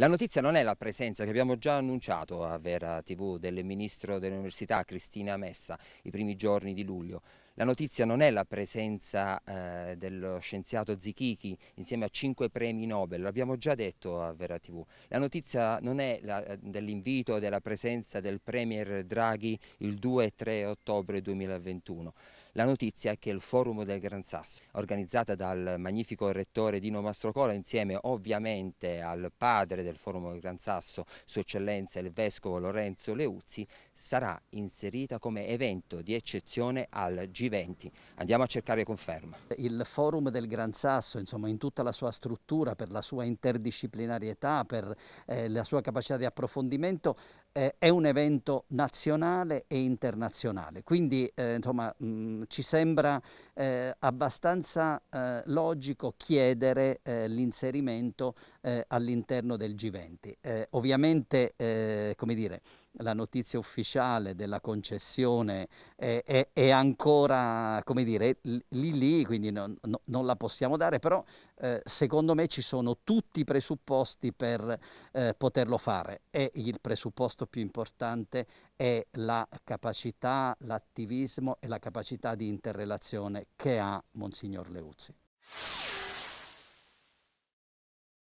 La notizia non è la presenza che abbiamo già annunciato a Vera TV del Ministro dell'Università Cristina Messa i primi giorni di luglio, la notizia non è la presenza eh, dello scienziato Zichichi insieme a cinque premi Nobel, l'abbiamo già detto a Vera TV. La notizia non è eh, dell'invito e della presenza del Premier Draghi il 2 e 3 ottobre 2021. La notizia è che il Forum del Gran Sasso, organizzata dal magnifico rettore Dino Mastrocola insieme ovviamente al padre del Forum del Gran Sasso, Sua Eccellenza il Vescovo Lorenzo Leuzzi, sarà inserita come evento di eccezione al G G20. Andiamo a cercare conferma. Il forum del Gran Sasso, insomma, in tutta la sua struttura, per la sua interdisciplinarietà, per eh, la sua capacità di approfondimento, eh, è un evento nazionale e internazionale, quindi eh, insomma, mh, mm, ci sembra eh, abbastanza eh, logico chiedere eh, l'inserimento eh, all'interno del G20. ovviamente, come dire, la notizia ufficiale della concessione è, è, è ancora, come dire, lì lì, quindi non, no, non la possiamo dare, però eh, secondo me ci sono tutti i presupposti per eh, poterlo fare e il presupposto più importante è la capacità, l'attivismo e la capacità di interrelazione che ha Monsignor Leuzzi.